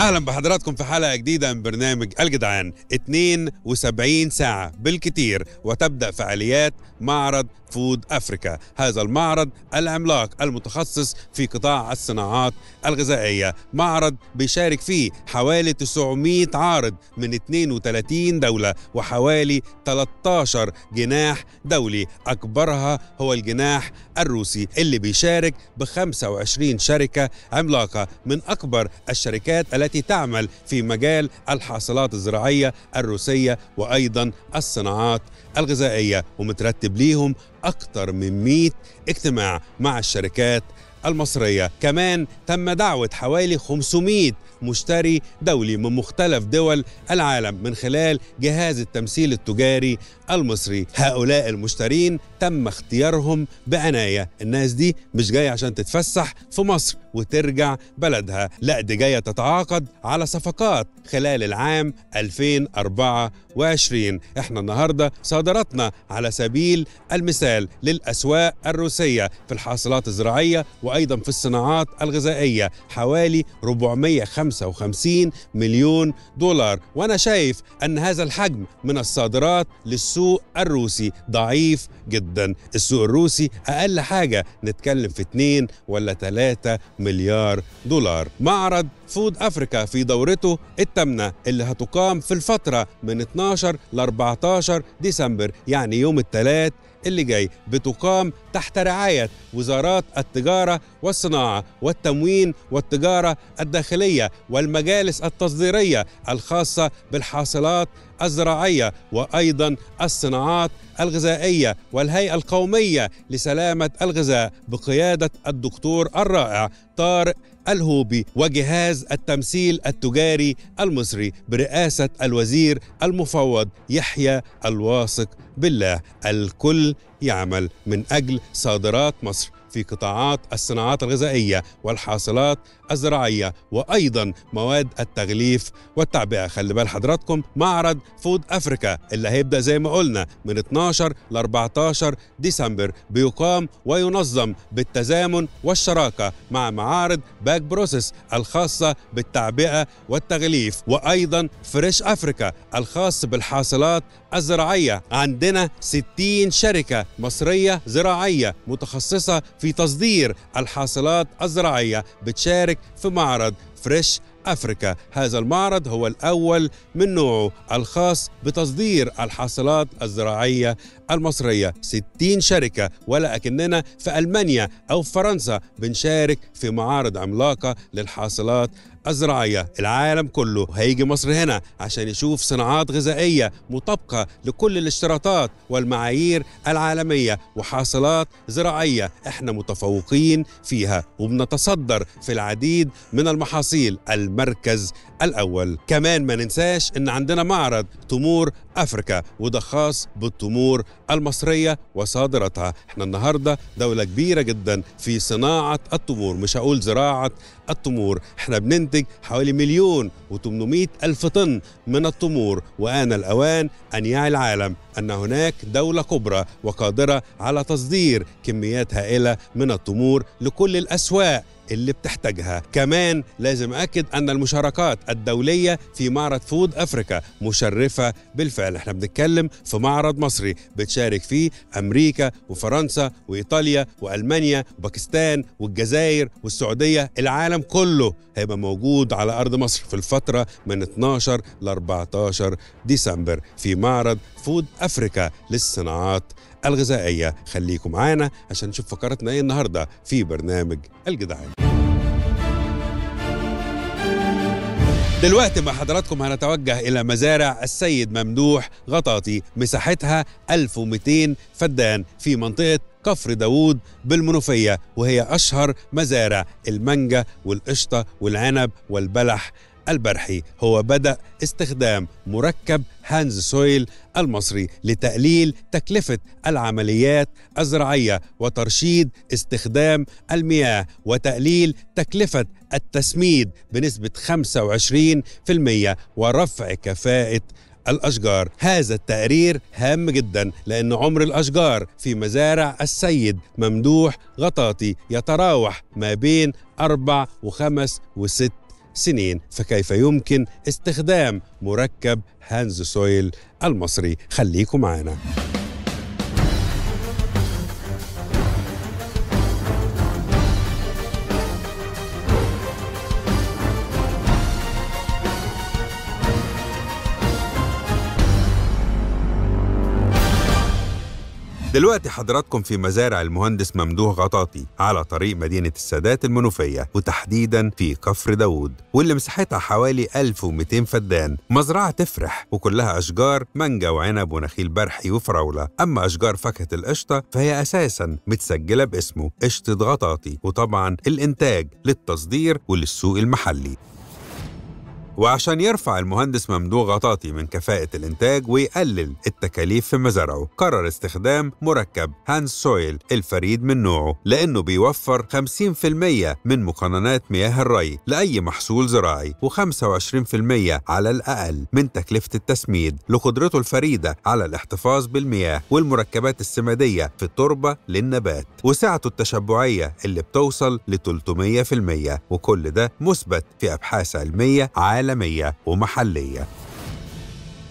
اهلا بحضراتكم في حلقه جديده من برنامج الجدعان 72 ساعه بالكتير وتبدا فعاليات معرض فود افريكا هذا المعرض العملاق المتخصص في قطاع الصناعات الغذائيه معرض بيشارك فيه حوالي 900 عارض من 32 دوله وحوالي 13 جناح دولي اكبرها هو الجناح الروسي اللي بيشارك ب 25 شركه عملاقه من اكبر الشركات التي التي تعمل في مجال الحاصلات الزراعية الروسية وأيضا الصناعات الغذائية ومترتب ليهم أكثر من 100 اجتماع مع الشركات المصرية كمان تم دعوة حوالي 500 مشتري دولي من مختلف دول العالم من خلال جهاز التمثيل التجاري المصري هؤلاء المشترين تم اختيارهم بعناية الناس دي مش جاية عشان تتفسح في مصر وترجع بلدها لا دي جاية تتعاقد على صفقات خلال العام 2024 احنا النهاردة صادراتنا على سبيل المثال للأسواق الروسية في الحاصلات الزراعية وأيضا في الصناعات الغذائية حوالي 405 55 مليون دولار وأنا شايف أن هذا الحجم من الصادرات للسوق الروسي ضعيف جدا السوق الروسي أقل حاجة نتكلم في 2 ولا 3 مليار دولار معرض فود أفريكا في دورته الثامنة اللي هتقام في الفترة من 12 ل 14 ديسمبر يعني يوم الثلاث اللي جاي بتقام تحت رعاية وزارات التجارة والصناعة والتموين والتجارة الداخلية والمجالس التصديرية الخاصة بالحاصلات الزراعية وأيضا الصناعات الغذائية والهيئة القومية لسلامة الغذاء بقيادة الدكتور الرائع طارق الهوبي وجهاز التمثيل التجاري المصري برئاسة الوزير المفوض يحيى الواثق بالله الكل يعمل من أجل صادرات مصر في قطاعات الصناعات الغذائية والحاصلات الزراعية وأيضا مواد التغليف والتعبئة خلي بال حضراتكم معرض فود أفريكا اللي هيبدأ زي ما قلنا من 12 ل 14 ديسمبر بيقام وينظم بالتزامن والشراكة مع معارض باك بروسس الخاصة بالتعبئة والتغليف وأيضا فريش أفريكا الخاص بالحاصلات الزراعية عندنا 60 شركة مصرية زراعية متخصصة في تصدير الحاصلات الزراعية بتشارك في معرض فريش أفريكا هذا المعرض هو الأول من نوعه الخاص بتصدير الحاصلات الزراعية المصرية 60 شركة ولكننا في ألمانيا أو فرنسا بنشارك في معارض عملاقة للحاصلات الزراعية العالم كله هيجي مصر هنا عشان يشوف صناعات غذائية مطابقة لكل الاشتراطات والمعايير العالمية وحاصلات زراعية احنا متفوقين فيها وبنتصدر في العديد من المحاصيل المركز الأول كمان ما ننساش أن عندنا معرض تمور أفريكا وده خاص بالتمور المصرية وصادرتها احنا النهاردة دولة كبيرة جدا في صناعة التمور مش هقول زراعة التمور احنا بننتج حوالي مليون و ألف طن من التمور وآن الأوان أن يعي العالم أن هناك دولة كبرى وقادرة على تصدير كميات هائلة من التمور لكل الأسواق اللي بتحتاجها كمان لازم أكد أن المشاركات الدولية في معرض فود أفريكا مشرفة بالفعل احنا بنتكلم في معرض مصري بتشارك فيه أمريكا وفرنسا وإيطاليا وألمانيا وباكستان والجزائر والسعودية العالم كله هيبقى موجود على أرض مصر في الفترة من 12 ل 14 ديسمبر في معرض فود أفريكا للصناعات الغذائية خليكم معانا عشان نشوف فقرتنا ايه النهاردة في برنامج الجدعان دلوقتي مع حضراتكم هنتوجه إلى مزارع السيد ممدوح غطاطي مساحتها 1200 فدان في منطقة كفر داوود بالمنوفية وهي أشهر مزارع المانجا والقشطة والعنب والبلح البرحي هو بدأ استخدام مركب هانز سويل المصري لتقليل تكلفة العمليات الزراعية وترشيد استخدام المياه وتقليل تكلفة التسميد بنسبة 25% ورفع كفاءة الأشجار هذا التقرير هام جدا لأن عمر الأشجار في مزارع السيد ممدوح غطاطي يتراوح ما بين أربع وخمس وست سنين فكيف يمكن استخدام مركب هانز سويل المصري خليكم معنا دلوقتي حضراتكم في مزارع المهندس ممدوح غطاطي على طريق مدينة السادات المنوفية وتحديدا في كفر داوود واللي مساحتها حوالي 1200 فدان مزرعة تفرح وكلها أشجار مانجا وعنب ونخيل برحي وفراولة أما أشجار فاكهة القشطة فهي أساسا متسجلة باسمه قشطة غطاطي وطبعا الإنتاج للتصدير وللسوق المحلي وعشان يرفع المهندس ممدوح غطاطي من كفاءة الإنتاج ويقلل التكاليف في مزارعه قرر استخدام مركب هانس سويل الفريد من نوعه لأنه بيوفر 50% من مقننات مياه الري لأي محصول زراعي و25% على الأقل من تكلفة التسميد لقدرته الفريدة على الاحتفاظ بالمياه والمركبات السمادية في التربة للنبات وسعته التشبعية اللي بتوصل ل 300% وكل ده مثبت في أبحاث علمية عالمية عالمية ومحلية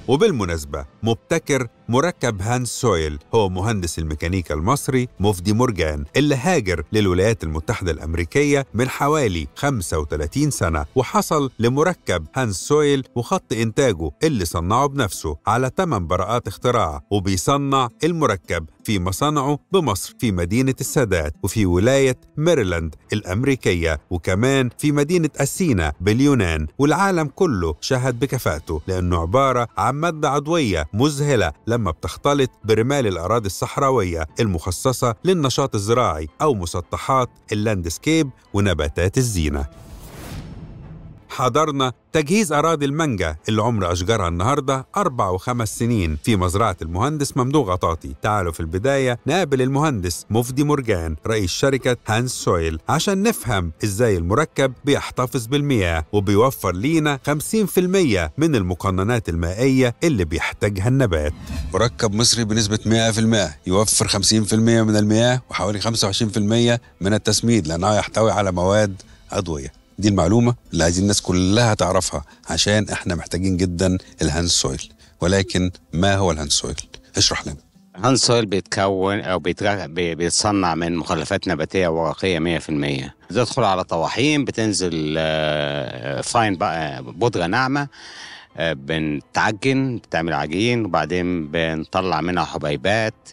وبالمناسبة مبتكر مركب هانس سويل هو مهندس الميكانيكا المصري مفدي مرجان اللي هاجر للولايات المتحدة الأمريكية من حوالي 35 سنة وحصل لمركب هانس سويل وخط إنتاجه اللي صنعه بنفسه على 8 براءات اختراع وبيصنع المركب في مصانعه بمصر في مدينة السادات وفي ولاية ميريلاند الأمريكية وكمان في مدينة أسينا باليونان والعالم كله شهد بكفاءته لأنه عبارة عن مادة عضوية مذهلة لما بتختلط برمال الأراضي الصحراوية المخصصة للنشاط الزراعي أو مسطحات اللاندسكيب ونباتات الزينة حضرنا تجهيز أراضي المانجا اللي عمر أشجارها النهاردة أربع وخمس سنين في مزرعة المهندس ممدوح غطاطي تعالوا في البداية نقابل المهندس مفدي مرجان رئيس شركة هانس سويل عشان نفهم إزاي المركب بيحتفظ بالمياه وبيوفر لينا 50% من المقننات المائية اللي بيحتاجها النبات مركب مصري بنسبة 100% يوفر 50% من المياه وحوالي 25% من التسميد لأنه يحتوي على مواد عضوية دي المعلومة اللي عايزين الناس كلها تعرفها عشان احنا محتاجين جدا الهاند سويل ولكن ما هو الهاند سويل؟ اشرح لنا الهاند سويل بيتكون او بيتصنع من مخلفات نباتيه ورقيه 100% بتدخل على طواحين بتنزل آه، فاين بقى بودره ناعمه آه، بنتعجن بتعمل عجين وبعدين بنطلع منها حبيبات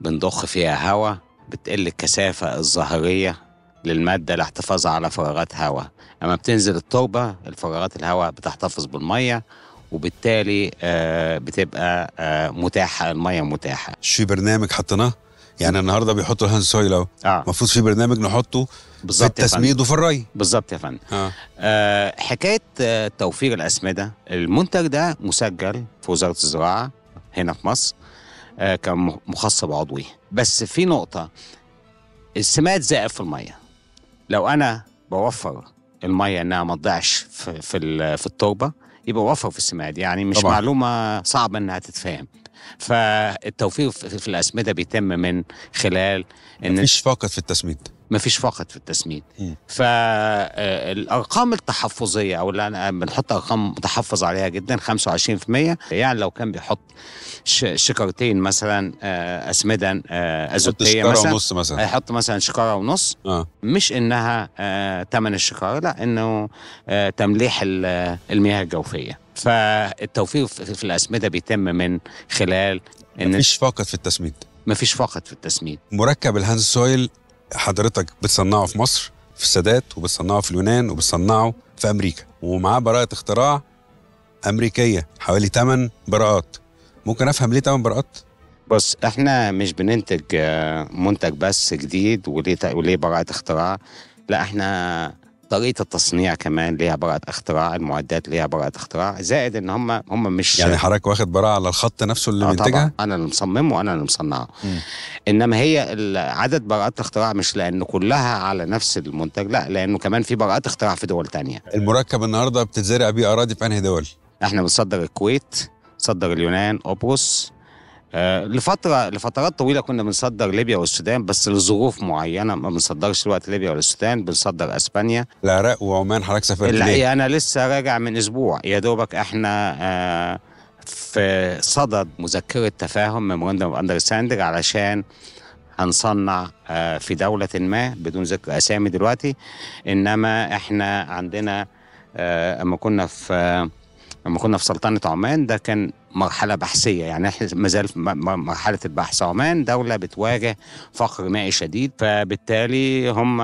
بنضخ فيها هواء بتقل الكثافة الظاهرية للمادة للاحتفاظ على فراغات هواء أما بتنزل التربة الفراغات الهواء بتحتفظ بالمية وبالتالي آه، بتبقى آه، متاحة المية متاحة في برنامج حطيناه يعني النهارده بيحطوا الهاند سويل اهو آه. المفروض في برنامج نحطه بالظبط التسميد وفي الري بالظبط يا فندم آه. آه حكايه آه توفير الاسمده المنتج ده مسجل في وزاره الزراعه هنا في مصر آه كمخصب عضوي بس في نقطه السماد زائف في الميه لو انا بوفر الميه انها ما تضيعش في في, في التربه يبقى وفر في السماد يعني مش طبعا. معلومه صعبه انها تتفهم فالتوفير في الاسمده بيتم من خلال ان مفيش فقط في التسميد مفيش فقط في التسميد فالارقام آه، التحفظيه او اللي انا بنحط ارقام متحفظ عليها جدا 25% يعني لو كان بيحط شكرتين مثلا آه، اسمده آه، ازوتيه مثلا ونص مثلا هيحط مثلا شكاره ونص آه. مش انها ثمن الشكاره لا انه تمليح المياه الجوفيه فالتوفير في الاسمده بيتم من خلال ان مفيش فقط في التسميد مفيش فقط في التسميد مركب الهاند سويل حضرتك بتصنعه في مصر في السادات وبتصنعه في اليونان وبتصنعه في امريكا ومعاه براءه اختراع امريكيه حوالي 8 براءات ممكن افهم ليه 8 براءات بص احنا مش بننتج آه، منتج بس جديد وليه وليه براءه اختراع لا احنا طريقه التصنيع كمان ليها براءه اختراع المعدات ليها براءه اختراع زائد ان هم هم مش يعني حضرتك واخد براءه على الخط نفسه اللي آه منتجها انا اللي مصممه وانا اللي مصنعه م. انما هي عدد براءات الاختراع مش لانه كلها على نفس المنتج لا لانه كمان في براءات اختراع في دول تانية المركب النهارده بتتزرع بيه اراضي في انهي دول احنا بنصدر الكويت صدر اليونان قبرص آه، لفتره لفترات طويله كنا بنصدر ليبيا والسودان بس لظروف معينه ما بنصدرش الوقت ليبيا والسودان بنصدر اسبانيا العراق وعمان حضرتك سافرت ليه؟ إيه، انا لسه راجع من اسبوع يا دوبك احنا آه، في صدد مذكره تفاهم ميموراندوم اندرستاندنج علشان هنصنع آه، في دوله ما بدون ذكر اسامي دلوقتي انما احنا عندنا اما كنا في اما كنا في سلطنه عمان ده كان مرحلة بحثية يعني احنا ما في مرحلة البحث عمان دولة بتواجه فقر مائي شديد فبالتالي هم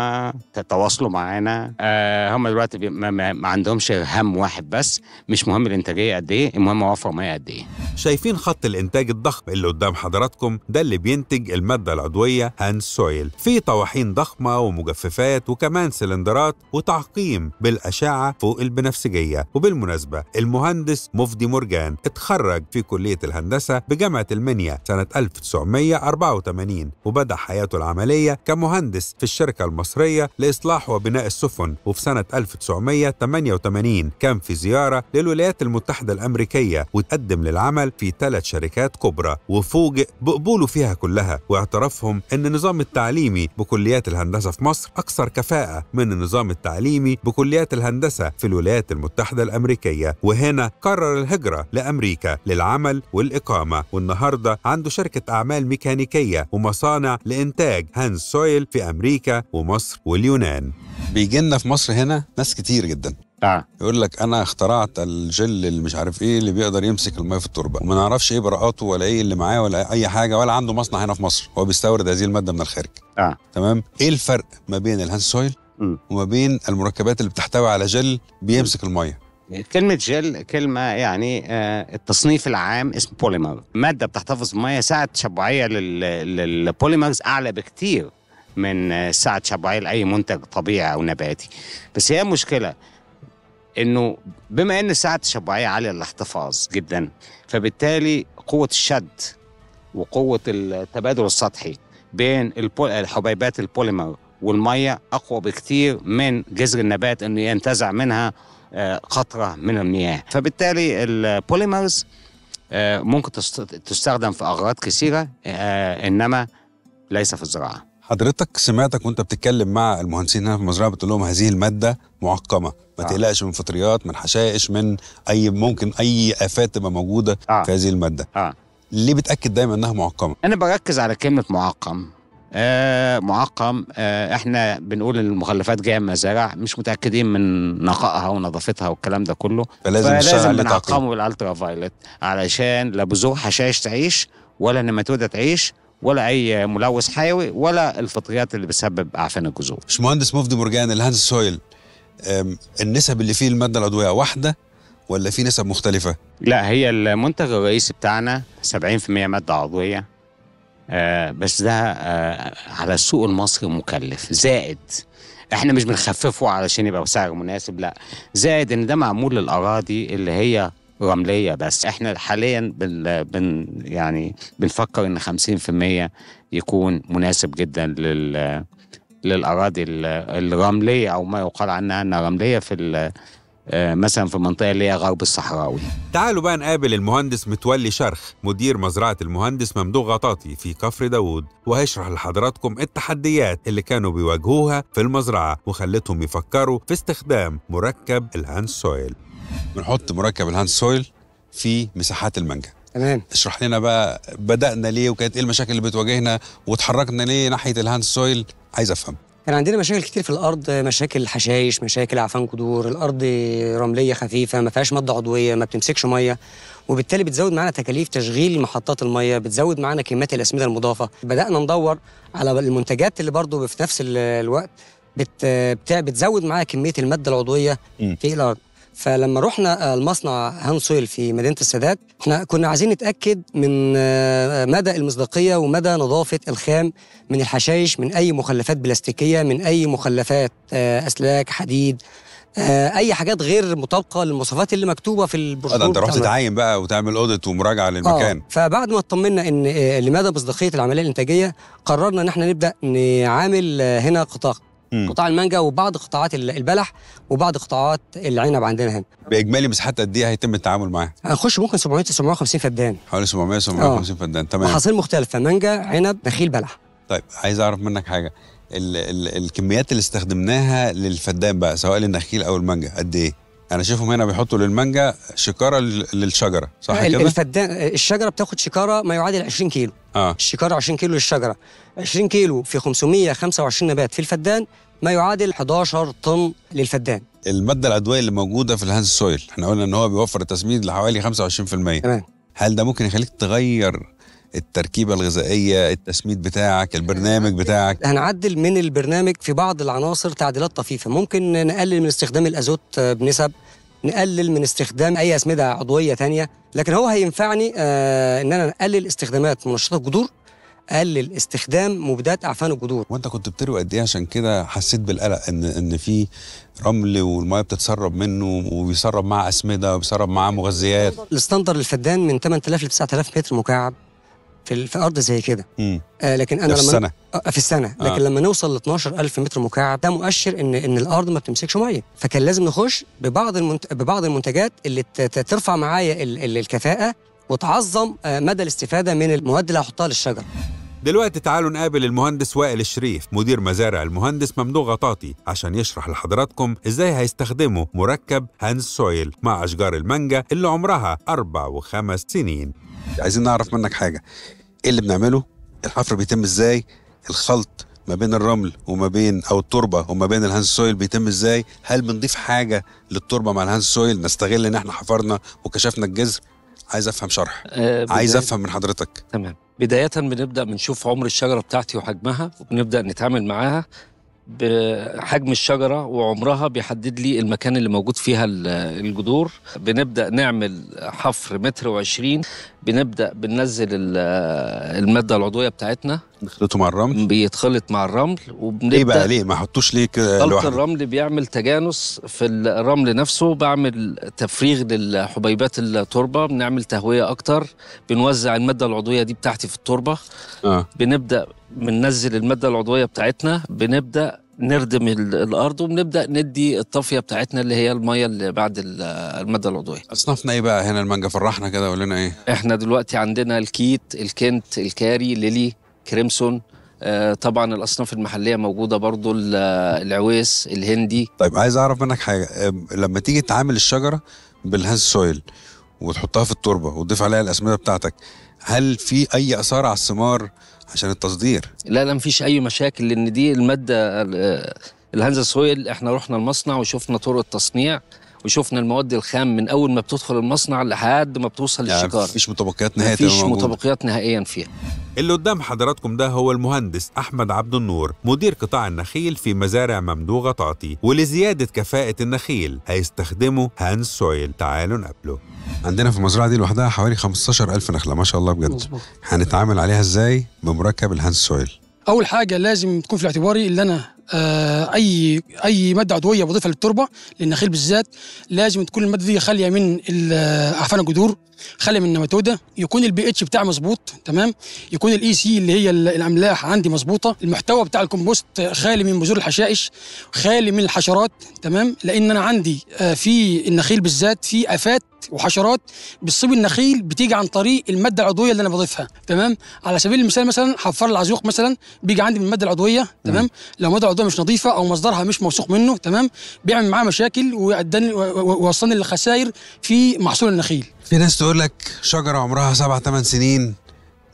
تواصلوا معانا آه هم دلوقتي ما عندهمش هم واحد بس مش مهم الإنتاجية قد إيه المهم أوفر مية قد إيه شايفين خط الإنتاج الضخم اللي قدام حضراتكم ده اللي بينتج المادة العضوية هاند سويل في طواحين ضخمة ومجففات وكمان سلندرات وتعقيم بالأشعة فوق البنفسجية وبالمناسبة المهندس مفدي مرجان اتخرج تخرج في كلية الهندسة بجامعة المنيا سنة 1984 وبدأ حياته العملية كمهندس في الشركة المصرية لإصلاح وبناء السفن وفي سنة 1988 كان في زيارة للولايات المتحدة الأمريكية وتقدم للعمل في ثلاث شركات كبرى وفوجئ بقبوله فيها كلها واعترافهم أن النظام التعليمي بكليات الهندسة في مصر أكثر كفاءة من النظام التعليمي بكليات الهندسة في الولايات المتحدة الأمريكية وهنا قرر الهجرة لأمريكا للعمل والإقامة والنهاردة عنده شركة أعمال ميكانيكية ومصانع لإنتاج هانز سويل في أمريكا ومصر واليونان بيجي لنا في مصر هنا ناس كتير جدا آه. يقول لك انا اخترعت الجل اللي مش عارف ايه اللي بيقدر يمسك الماء في التربه وما نعرفش ايه براءاته ولا ايه اللي معاه ولا اي حاجه ولا عنده مصنع هنا في مصر هو بيستورد هذه الماده من الخارج آه. تمام ايه الفرق ما بين الهانس سويل وما بين المركبات اللي بتحتوي على جل بيمسك الميه كلمة جل كلمة يعني آه، التصنيف العام اسم بوليمر مادة بتحتفظ بمية سعة تشبعية للبوليمرز أعلى بكتير من ساعة تشبعية لأي منتج طبيعي أو نباتي بس هي مشكلة انه بما ان ساعة التشبعيه عاليه الاحتفاظ جدا فبالتالي قوه الشد وقوه التبادل السطحي بين الحبيبات البوليمر والميه اقوى بكتير من جذر النبات انه ينتزع منها قطرة من المياه فبالتالي البوليمرز آه، ممكن تستخدم في أغراض كثيرة آه، إنما ليس في الزراعة حضرتك سمعتك وانت بتتكلم مع المهندسين هنا في المزرعه بتقول لهم هذه الماده معقمه ما آه. تقلقش من فطريات من حشائش من اي ممكن اي افات تبقى موجوده آه. في هذه الماده آه. ليه بتاكد دايما انها معقمه انا بركز على كلمه معقم آه، معقم آه، احنا بنقول ان المخلفات جايه من مزارع مش متاكدين من نقائها ونظافتها والكلام ده كله فلازم فلازم بنعقمه بالالترا فايلت علشان لا بذور حشائش تعيش ولا نماتوده تعيش ولا اي ملوث حيوي ولا الفطريات اللي بتسبب اعفان الجذور. مهندس مفدي مرجان الهاند سويل النسب اللي فيه الماده العضويه واحده ولا في نسب مختلفه؟ لا هي المنتج الرئيسي بتاعنا 70% ماده عضويه آه بس ده آه على السوق المصري مكلف زائد احنا مش بنخففه علشان يبقى سعر مناسب لا زائد ان ده معمول للاراضي اللي هي رمليه بس احنا حاليا بن, بن يعني بنفكر ان 50% يكون مناسب جدا لل للاراضي الرمليه او ما يقال عنها انها رمليه في آه، مثلا في المنطقه اللي هي غرب الصحراوي تعالوا بقى نقابل المهندس متولي شرخ مدير مزرعه المهندس ممدوح غطاطي في كفر داوود وهيشرح لحضراتكم التحديات اللي كانوا بيواجهوها في المزرعه وخلتهم يفكروا في استخدام مركب الهاند سويل بنحط مركب الهاند سويل في مساحات المانجا تمام اشرح لنا بقى بدانا ليه وكانت ايه المشاكل اللي بتواجهنا وتحركنا ليه ناحيه الهاند سويل عايز افهم كان عندنا مشاكل كتير في الارض مشاكل حشائش مشاكل عفان قدور الارض رمليه خفيفه ما فيهاش ماده عضويه ما بتمسكش ميه وبالتالي بتزود معانا تكاليف تشغيل محطات الميه بتزود معانا كميات الاسمده المضافه بدانا ندور على المنتجات اللي برضه في نفس الوقت بت... بتزود معانا كميه الماده العضويه في الارض فلما رحنا آه، المصنع هانسويل في مدينه السادات احنا كنا عايزين نتاكد من آه، مدى المصداقيه ومدى نظافه الخام من الحشائش من اي مخلفات بلاستيكيه من اي مخلفات آه، اسلاك حديد اي حاجات غير مطابقه للمواصفات اللي مكتوبه في البروشور ده انت رحت تتعين بقى وتعمل اوديت ومراجعه للمكان آه فبعد ما اطمنا ان لمدى مصداقيه العمليه الانتاجيه قررنا ان احنا نبدا نعامل هنا قطاع مم. قطاع المانجا وبعض قطاعات البلح وبعض قطاعات العنب عندنا هنا باجمالي مساحات قد ايه هيتم التعامل معاها؟ هنخش آه، ممكن 700 750 فدان حوالي 700 750 آه. فدان تمام محاصيل مختلفه مانجا عنب نخيل بلح طيب عايز اعرف منك حاجه ال ال الكميات اللي استخدمناها للفدان بقى سواء للنخيل او المانجا قد ايه؟ انا شايفهم هنا بيحطوا للمانجا شكاره للشجره صح كده الفدان الشجره بتاخد شكاره ما يعادل 20 كيلو اه الشكاره 20 كيلو للشجره 20 كيلو في 525 نبات في الفدان ما يعادل 11 طن للفدان الماده العضويه اللي موجوده في الهانس سويل احنا قلنا ان هو بيوفر التسميد لحوالي 25% تمام هل ده ممكن يخليك تغير التركيبه الغذائيه التسميد بتاعك البرنامج بتاعك هنعدل من البرنامج في بعض العناصر تعديلات طفيفه ممكن نقلل من استخدام الازوت آه، بنسب نقلل من استخدام اي اسمده عضويه تانية لكن هو هينفعني آه ان انا اقلل استخدامات منشطات الجذور اقلل استخدام مبيدات اعفان الجذور وانت كنت بتروي قد ايه عشان كده حسيت بالقلق ان ان في رمل والميه بتتسرب منه وبيسرب معاه اسمده وبيسرب معاه مغذيات الاستاندر الفدان من 8000 ل 9000 متر مكعب في في ارض زي كده آه لكن انا لما في السنه آه في السنه آه. لكن آه. لما نوصل ل 12000 متر مكعب ده مؤشر ان ان الارض ما بتمسكش ميه فكان لازم نخش ببعض المنت... ببعض المنتجات اللي ترفع معايا ال... الكفاءه وتعظم آه، مدى الاستفاده من المواد اللي هحطها للشجره دلوقتي تعالوا نقابل المهندس وائل الشريف مدير مزارع المهندس ممدوح غطاطي عشان يشرح لحضراتكم ازاي هيستخدموا مركب هانز سويل مع اشجار المانجا اللي عمرها اربع وخمس سنين. عايزين نعرف منك حاجه ايه اللي بنعمله؟ الحفر بيتم ازاي؟ الخلط ما بين الرمل وما بين او التربه وما بين الهانس سويل بيتم ازاي؟ هل بنضيف حاجه للتربه مع الهانس سويل نستغل ان احنا حفرنا وكشفنا الجذر؟ عايز افهم شرح آه عايز افهم من حضرتك تمام بدايه بنبدا بنشوف عمر الشجره بتاعتي وحجمها وبنبدا نتعامل معاها بحجم الشجره وعمرها بيحدد لي المكان اللي موجود فيها الجذور بنبدا نعمل حفر متر وعشرين بنبدا بننزل الماده العضويه بتاعتنا بنخلطه مع الرمل بيتخلط مع الرمل وبنبدا ايه بقى ليه ما حطوش ليه كده خلط الرمل بيعمل تجانس في الرمل نفسه بعمل تفريغ للحبيبات التربه بنعمل تهويه اكتر بنوزع الماده العضويه دي بتاعتي في التربه آه. بنبدا بننزل الماده العضويه بتاعتنا بنبدا نردم الارض وبنبدا ندي الطافيه بتاعتنا اللي هي الميه اللي بعد الماده العضويه. اصنافنا ايه بقى هنا المانجا فرحنا كده قول لنا ايه؟ احنا دلوقتي عندنا الكيت، الكنت، الكاري، ليلي، كريمسون آه، طبعا الاصناف المحليه موجوده برضو العويس الهندي طيب عايز اعرف منك حاجه آه، لما تيجي تعامل الشجره بالهاز سويل وتحطها في التربه وتضيف عليها الاسمده بتاعتك هل في اي اثار على الثمار عشان التصدير لا لا مفيش اي مشاكل لان دي الماده آه، الهانز سويل احنا رحنا المصنع وشفنا طرق التصنيع وشفنا المواد الخام من اول ما بتدخل المصنع لحد ما بتوصل يعني للشجار مفيش مطابقات نهائيه مفيش مطابقات نهائيا فيها اللي قدام حضراتكم ده هو المهندس احمد عبد النور مدير قطاع النخيل في مزارع ممدوغه تعطي ولزياده كفاءه النخيل هيستخدمه هانس سويل تعالوا نقابله عندنا في المزرعه دي لوحدها حوالي 15000 نخله ما شاء الله بجد هنتعامل عليها ازاي بمركب الهانس سويل اول حاجه لازم تكون في الاعتباري اللي انا آه، اي اي ماده عضويه بضيفها للتربه للنخيل بالذات لازم تكون الماده دي خاليه من اعفان الجذور خاليه من النماتوده يكون البي اتش بتاعي مظبوط تمام يكون الاي سي e اللي هي الاملاح عندي مظبوطه المحتوى بتاع الكومبوست خالي من بذور الحشائش خالي من الحشرات تمام لان انا عندي آه، في النخيل بالذات في افات وحشرات بتصيب النخيل بتيجي عن طريق الماده العضويه اللي انا بضيفها تمام على سبيل المثال مثلا حفار العزوق مثلا بيجي عندي من الماده العضويه تمام لو الماده العضويه ده مش نظيفه او مصدرها مش موثوق منه تمام بيعمل معاه مشاكل ويوصلني لخسائر في محصول النخيل في ناس تقول لك شجره عمرها سبع ثمان سنين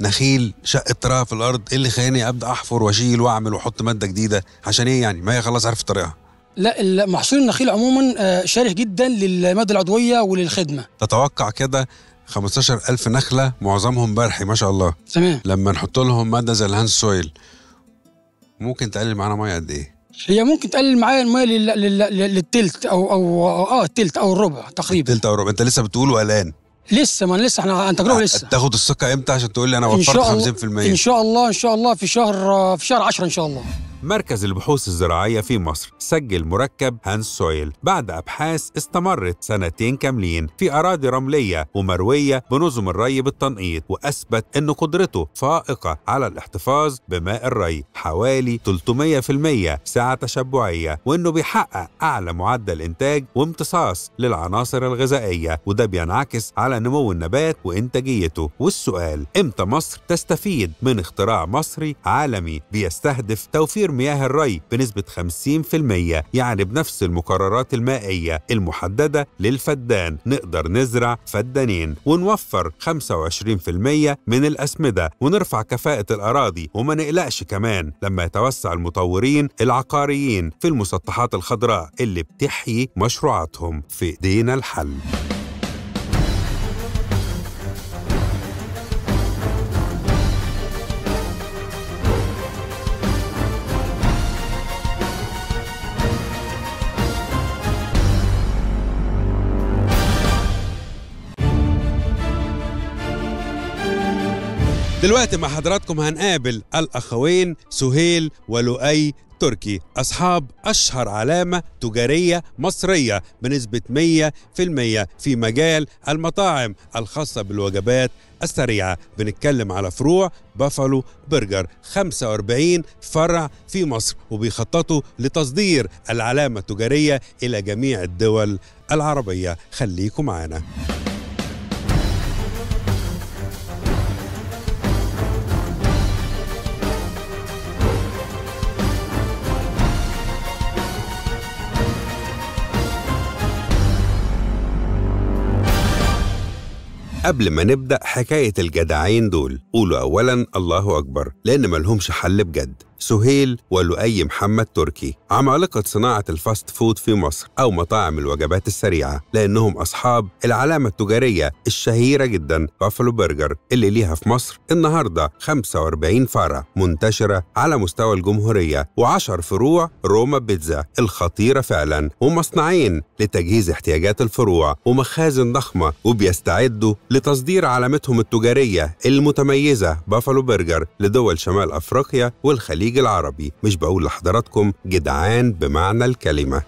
نخيل شق طريقها في الارض ايه اللي خلاني ابدا احفر واشيل واعمل واحط ماده جديده عشان ايه يعني ما هي خلاص عرفت طريقها لا محصول النخيل عموما شره آه، جدا للماده العضويه وللخدمه تتوقع كده 15000 نخله معظمهم برحي ما شاء الله تمام لما نحط لهم ماده زي الهاند سويل ممكن تقلل معانا ميه قد ايه؟ هي ممكن تقلل معايا الميه للتلت او او اه التلت او الربع تقريبا التلت او الربع انت لسه بتقول وقلقان إيه؟ لسه ما لسه احنا عن تجربه لسه تاخد الثقه امتى عشان تقول لي انا وفرت 50% ان شاء الله ان شاء الله في شهر في شهر 10 ان شاء الله مركز البحوث الزراعية في مصر سجل مركب هانس سويل بعد أبحاث استمرت سنتين كاملين في أراضي رملية ومروية بنظم الري بالتنقيط وأثبت أن قدرته فائقة على الاحتفاظ بماء الري حوالي 300% سعة تشبعية وأنه بيحقق أعلى معدل إنتاج وامتصاص للعناصر الغذائية وده بينعكس على نمو النبات وإنتاجيته والسؤال إمتى مصر تستفيد من اختراع مصري عالمي بيستهدف توفير توفير مياه الري بنسبة 50% يعني بنفس المقررات المائية المحددة للفدان نقدر نزرع فدانين ونوفر 25% من الأسمدة ونرفع كفاءة الأراضي وما نقلقش كمان لما يتوسع المطورين العقاريين في المسطحات الخضراء اللي بتحيي مشروعاتهم في إيدينا الحل دلوقتي مع حضراتكم هنقابل الأخوين سهيل ولؤي تركي أصحاب أشهر علامة تجارية مصرية بنسبة 100% في مجال المطاعم الخاصة بالوجبات السريعة بنتكلم على فروع بافالو برجر 45 فرع في مصر وبيخططوا لتصدير العلامة التجارية إلى جميع الدول العربية خليكم معانا قبل ما نبدأ حكاية الجدعين دول قولوا أولا الله أكبر لأن ملهمش حل بجد سهيل ولؤي محمد تركي عمالقة صناعة الفاست فود في مصر أو مطاعم الوجبات السريعة لأنهم أصحاب العلامة التجارية الشهيرة جدا بافلو برجر اللي ليها في مصر النهاردة 45 فرع منتشرة على مستوى الجمهورية و10 فروع روما بيتزا الخطيرة فعلا ومصنعين لتجهيز احتياجات الفروع ومخازن ضخمة وبيستعدوا لتصدير علامتهم التجارية المتميزة بافلو برجر لدول شمال أفريقيا والخليج الخليج العربي مش بقول لحضراتكم جدعان بمعنى الكلمة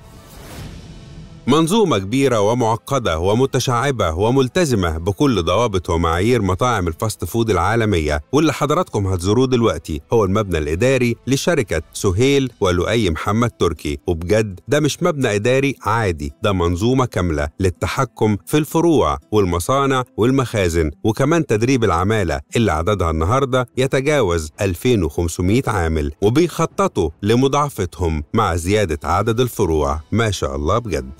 منظومة كبيرة ومعقدة ومتشعبة وملتزمة بكل ضوابط ومعايير مطاعم الفاست فود العالمية واللي حضراتكم هتزوروه دلوقتي هو المبنى الإداري لشركة سهيل ولؤي محمد تركي وبجد ده مش مبنى إداري عادي ده منظومة كاملة للتحكم في الفروع والمصانع والمخازن وكمان تدريب العمالة اللي عددها النهاردة يتجاوز 2500 عامل وبيخططوا لمضاعفتهم مع زيادة عدد الفروع ما شاء الله بجد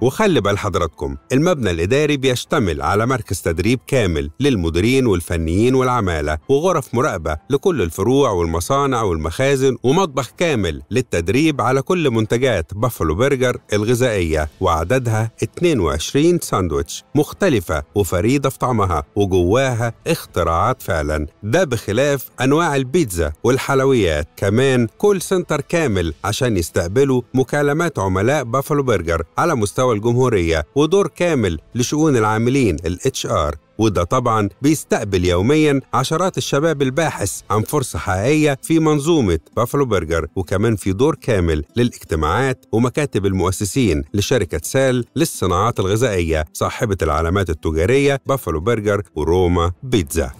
وخلي بال حضراتكم المبنى الإداري بيشتمل على مركز تدريب كامل للمديرين والفنيين والعمالة وغرف مراقبة لكل الفروع والمصانع والمخازن ومطبخ كامل للتدريب على كل منتجات بافلو برجر الغذائية وعددها 22 ساندويتش مختلفة وفريدة في طعمها وجواها اختراعات فعلا ده بخلاف أنواع البيتزا والحلويات كمان كول سنتر كامل عشان يستقبلوا مكالمات عملاء بافلو برجر على مستوى مستوى الجمهورية ودور كامل لشؤون العاملين الاتش ار وده طبعا بيستقبل يوميا عشرات الشباب الباحث عن فرصة حقيقية في منظومة بافلو برجر وكمان في دور كامل للاجتماعات ومكاتب المؤسسين لشركة سال للصناعات الغذائية صاحبة العلامات التجارية بافلو برجر وروما بيتزا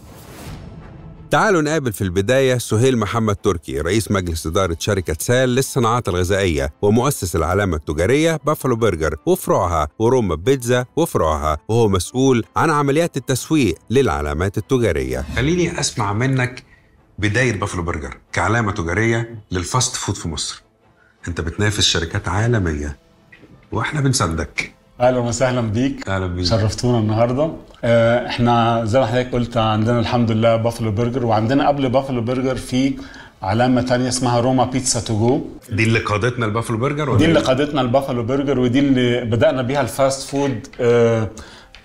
تعالوا نقابل في البداية سهيل محمد تركي رئيس مجلس إدارة شركة سال للصناعات الغذائية ومؤسس العلامة التجارية بافلو برجر وفروعها وروما بيتزا وفروعها وهو مسؤول عن عمليات التسويق للعلامات التجارية خليني أسمع منك بداية بافلو برجر كعلامة تجارية للفاست فود في مصر أنت بتنافس شركات عالمية وإحنا بنساندك اهلا وسهلا بيك اهلا بيك شرفتونا النهارده آه، احنا زي ما حضرتك قلت عندنا الحمد لله بافلو برجر وعندنا قبل بافلو برجر في علامه تانية اسمها روما بيتزا تو جو دي اللي قادتنا البافلو برجر ولا دي اللي إيه؟ قادتنا البافلو برجر ودي اللي بدانا بيها الفاست فود آه،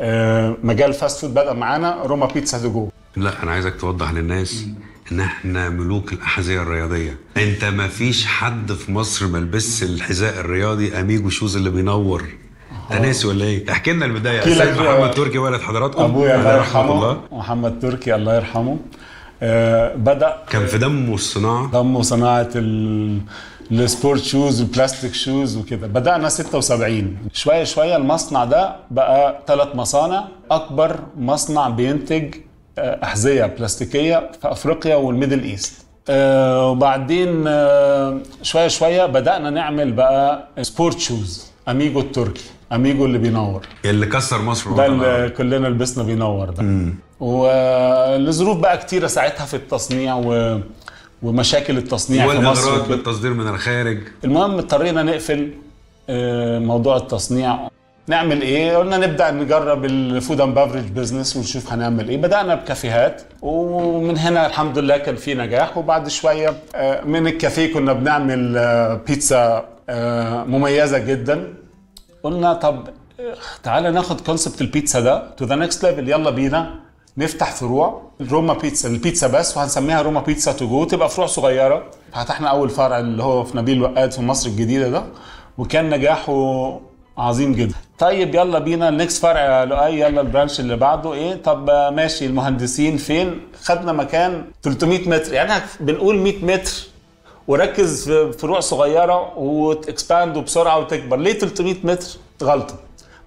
آه، مجال الفاست فود بدا معانا روما بيتزا تو جو لا انا عايزك توضح للناس ان احنا ملوك الاحذيه الرياضيه انت ما فيش حد في مصر ملبس الحذاء الرياضي اميجو شوز اللي بينور انت آه. ناسي ولا ايه؟ احكي لنا البدايه السيد محمد تركي والد حضراتكم ابويا الله يرحمه الله. محمد تركي الله يرحمه آه، بدا كان في دمه الصناعه دمه صناعه ال... السبورت شوز والبلاستيك شوز وكده بدأنا 76 شوية شوية المصنع ده بقى ثلاث مصانع أكبر مصنع بينتج آه، أحذية بلاستيكية في أفريقيا والميدل إيست وبعدين شوية شوية بدأنا نعمل بقى سبورت شوز اميجو التركي اميجو اللي بينور اللي كسر مصر ده اللي كلنا لبسنا بينور ده مم. ولظروف بقى كتيره ساعتها في التصنيع و... ومشاكل التصنيع في مصر والاغراض بالتصدير من الخارج المهم اضطرينا نقفل آه، موضوع التصنيع نعمل ايه؟ قلنا نبدا نجرب الفود اند بافرج بزنس ونشوف هنعمل ايه، بدانا بكافيهات ومن هنا الحمد لله كان في نجاح وبعد شويه آه، من الكافيه كنا بنعمل آه، بيتزا آه، مميزه جدا قلنا طب تعالى ناخد كونسبت البيتزا ده تو ذا نيكست ليفل يلا بينا نفتح فروع روما بيتزا البيتزا بس وهنسميها روما بيتزا تو جو تبقى فروع صغيره فتحنا اول فرع اللي هو في نبيل وقاد في مصر الجديده ده وكان نجاحه عظيم جدا طيب يلا بينا النكس فرع يا لؤي يلا البرانش اللي بعده ايه طب ماشي المهندسين فين خدنا مكان 300 متر يعني بنقول 100 متر وركز في فروع صغيره وتكسباند وبسرعه وتكبر ليه 300 متر غلطه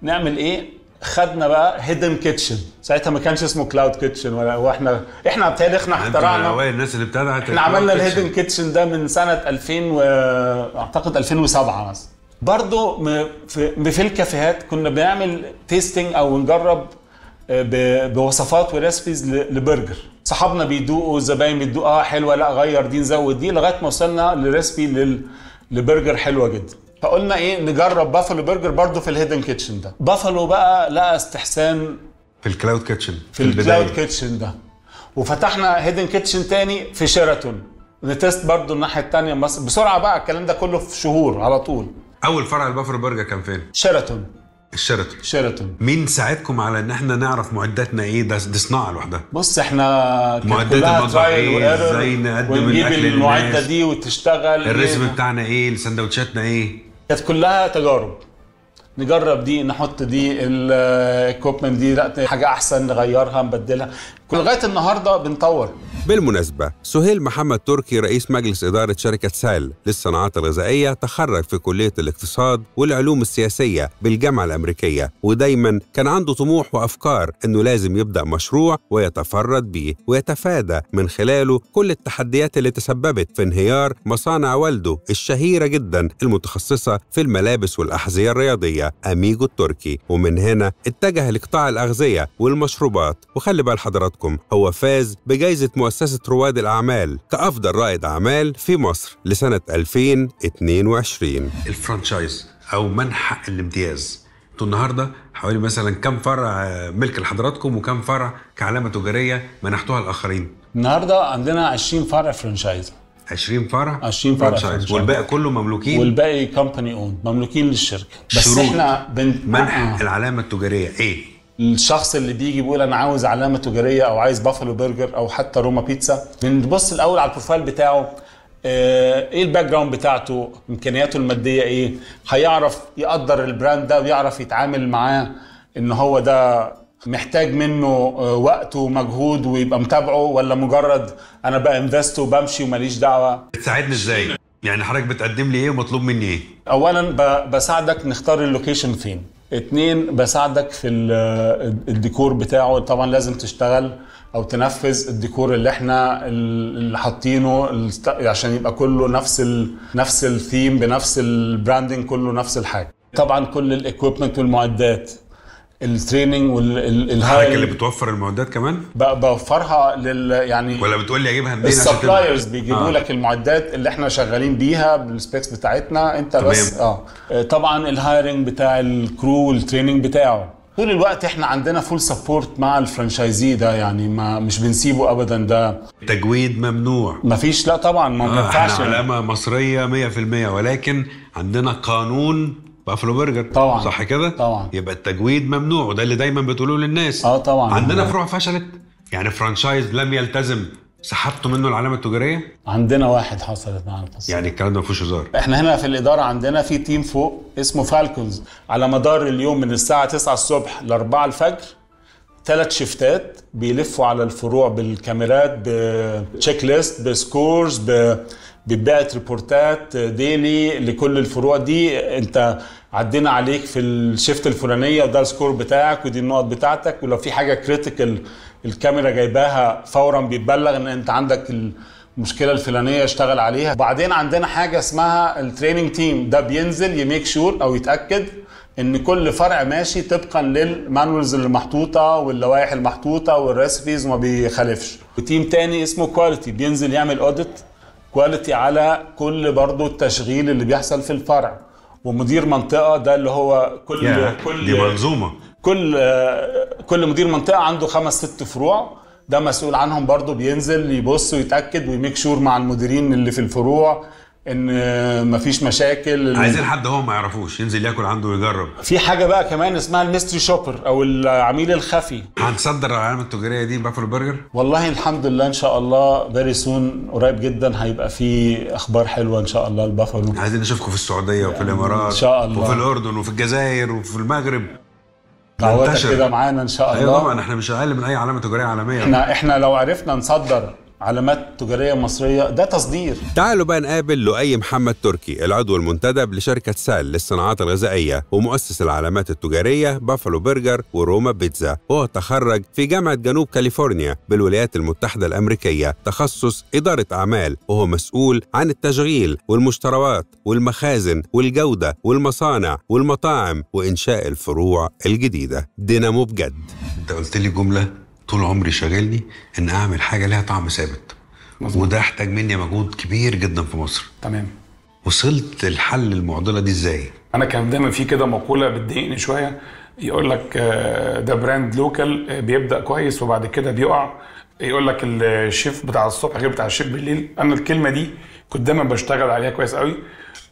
نعمل ايه خدنا بقى هيدن كيتشن ساعتها ما كانش اسمه كلاود كيتشن ولا واحنا احنا بتهيألي احنا اخترعنا الناس اللي ابتدعت احنا عملنا الهيدن كيتشن ده من سنه 2000 واعتقد 2007 مثلا برضه في, في الكافيهات كنا بنعمل تيستنج او نجرب آه، بوصفات وريسبيز لبرجر صحابنا بيدوقوا الزباين بيدوقوا اه حلوه لا غير دي نزود دي لغايه ما وصلنا لريسبي لل... لبرجر حلوه جدا فقلنا ايه نجرب بافلو برجر برضه في الهيدن كيتشن ده بافلو بقى لقى استحسان في الكلاود كيتشن في, في الكلاود كيتشن ده وفتحنا هيدن كيتشن تاني في شيراتون نتست برضه الناحيه الثانيه بسرعه بقى الكلام ده كله في شهور على طول اول فرع البافلو برجر كان فين شيراتون الشيراتون الشيراتون مين ساعدكم على ان احنا نعرف معداتنا ايه ده دي صناعه لوحدها بص احنا معدات المطبخ ايه ازاي نقدم ونجيب المعده دي وتشتغل الرسم إيه؟ بتاعنا ايه السندوتشاتنا ايه كانت كلها تجارب نجرب دي نحط دي الاكوبمنت دي لا حاجه احسن نغيرها نبدلها لغايه النهارده بنطور بالمناسبة سهيل محمد تركي رئيس مجلس إدارة شركة سال للصناعات الغذائية تخرج في كلية الاقتصاد والعلوم السياسية بالجامعة الأمريكية ودايما كان عنده طموح وأفكار أنه لازم يبدأ مشروع ويتفرد بيه ويتفادى من خلاله كل التحديات اللي تسببت في انهيار مصانع والده الشهيرة جدا المتخصصة في الملابس والأحذية الرياضية أميجو التركي ومن هنا اتجه لقطاع الأغذية والمشروبات وخلي بال حضراتكم حضراتكم هو فاز بجائزة مؤسسة رواد الأعمال كأفضل رائد أعمال في مصر لسنة 2022 الفرانشايز أو منح الامتياز انتوا النهارده حوالي مثلا كم فرع آه، ملك لحضراتكم وكم فرع كعلامه تجاريه منحتوها الاخرين؟ النهارده عندنا 20 فرع فرانشايز 20 فرع 20 فرع فرانشايز والباقي كله مملوكين والباقي كومباني اون مملوكين للشركه بس احنا بن... منح آه. العلامه التجاريه ايه؟ الشخص اللي بيجي بيقول انا عاوز علامه تجاريه او عايز بافلو برجر او حتى روما بيتزا بنبص الاول على البروفايل بتاعه آه، ايه الباك جراوند بتاعته امكانياته الماديه ايه هيعرف يقدر البراند ده ويعرف يتعامل معاه ان هو ده محتاج منه آه، وقت ومجهود ويبقى متابعه ولا مجرد انا بقى انفست وبمشي وماليش دعوه بتساعدني ازاي يعني حضرتك بتقدم لي ايه ومطلوب مني ايه اولا بساعدك نختار اللوكيشن فين اتنين بساعدك في الديكور بتاعه طبعا لازم تشتغل او تنفذ الديكور اللي احنا اللي حاطينه عشان يبقى كله نفس الـ نفس الثيم بنفس البراندنج كله نفس الحاجه طبعا كل الاكويبمنت والمعدات التريننج والهاي اللي بتوفر المعدات كمان بوفرها لل يعني ولا بتقول لي اجيبها منين السبلايرز بيجيبوا آه. لك المعدات اللي احنا شغالين بيها بالسبيكس بتاعتنا انت تمام. بس اه, آه، طبعا الهايرنج بتاع الكرو والتريننج بتاعه طول الوقت احنا عندنا فول سبورت مع الفرنشايزي ده يعني ما مش بنسيبه ابدا ده تجويد ممنوع مفيش لا طبعا ما آه ينفعش احنا يعني. علامه مصريه 100% ولكن عندنا قانون بافلو برجر طبعا صح كده طبعا يبقى التجويد ممنوع وده اللي دايما بتقولوه للناس اه طبعا عندنا فروع فشلت يعني فرانشايز لم يلتزم سحبتوا منه العلامه التجاريه عندنا واحد حصلت معانا القصه يعني الكلام ده ما فيهوش هزار احنا هنا في الاداره عندنا في تيم فوق اسمه فالكونز على مدار اليوم من الساعه 9 الصبح ل 4 الفجر ثلاث شيفتات بيلفوا على الفروع بالكاميرات بتشيك ليست بسكورز ب... بتبعت ريبورتات ديلي لكل الفروع دي انت عدينا عليك في الشفت الفلانيه وده السكور بتاعك ودي النقط بتاعتك ولو في حاجه كريتيكال الكاميرا جايباها فورا بيتبلغ ان انت عندك المشكله الفلانيه اشتغل عليها وبعدين عندنا حاجه اسمها التريننج تيم ده بينزل يميك شور او يتاكد ان كل فرع ماشي طبقا للمانوالز محطوطه واللوائح المحطوطه والريسبيز وما بيخالفش وتيم تاني اسمه كواليتي بينزل يعمل اوديت كواليتي على كل برضه التشغيل اللي بيحصل في الفرع ومدير منطقه ده اللي هو كل yeah. كل دي ملزومه كل كل مدير منطقه عنده خمس ست فروع ده مسؤول عنهم برضه بينزل يبص ويتاكد ويميك شور مع المديرين اللي في الفروع ان آه، مفيش مشاكل عايزين حد هو ما يعرفوش ينزل ياكل عنده ويجرب في حاجه بقى كمان اسمها الميستري شوبر او العميل الخفي هنصدر العلامه التجاريه دي بافلو برجر والله الحمد لله ان شاء الله فيري سون قريب جدا هيبقى في اخبار حلوه ان شاء الله البافلو عايزين نشوفكم في السعوديه وفي الامارات ان شاء الله وفي الاردن وفي الجزائر وفي المغرب دعواتك كده معانا ان شاء أيوة الله ايوه طبعا احنا مش اقل من اي علامه تجاريه عالميه احنا احنا لو عرفنا نصدر علامات تجارية مصرية ده تصدير تعالوا بقى نقابل لؤي محمد تركي العضو المنتدب لشركة سال للصناعات الغذائية ومؤسس العلامات التجارية بافلو برجر وروما بيتزا وهو تخرج في جامعة جنوب كاليفورنيا بالولايات المتحدة الأمريكية تخصص إدارة أعمال وهو مسؤول عن التشغيل والمشتروات والمخازن والجودة والمصانع والمطاعم وإنشاء الفروع الجديدة دينامو بجد أنت قلت لي جملة طول عمري شاغلني ان اعمل حاجه ليها طعم ثابت مظبوط. وده احتاج مني مجهود كبير جدا في مصر تمام وصلت لحل المعضله دي ازاي انا كان دايما في كده مقوله بتضايقني شويه يقول لك آه، ده براند لوكال آه، بيبدا كويس وبعد كده بيقع يقول لك الشيف بتاع الصبح غير بتاع الشيف بالليل انا الكلمه دي كنت دايما بشتغل عليها كويس قوي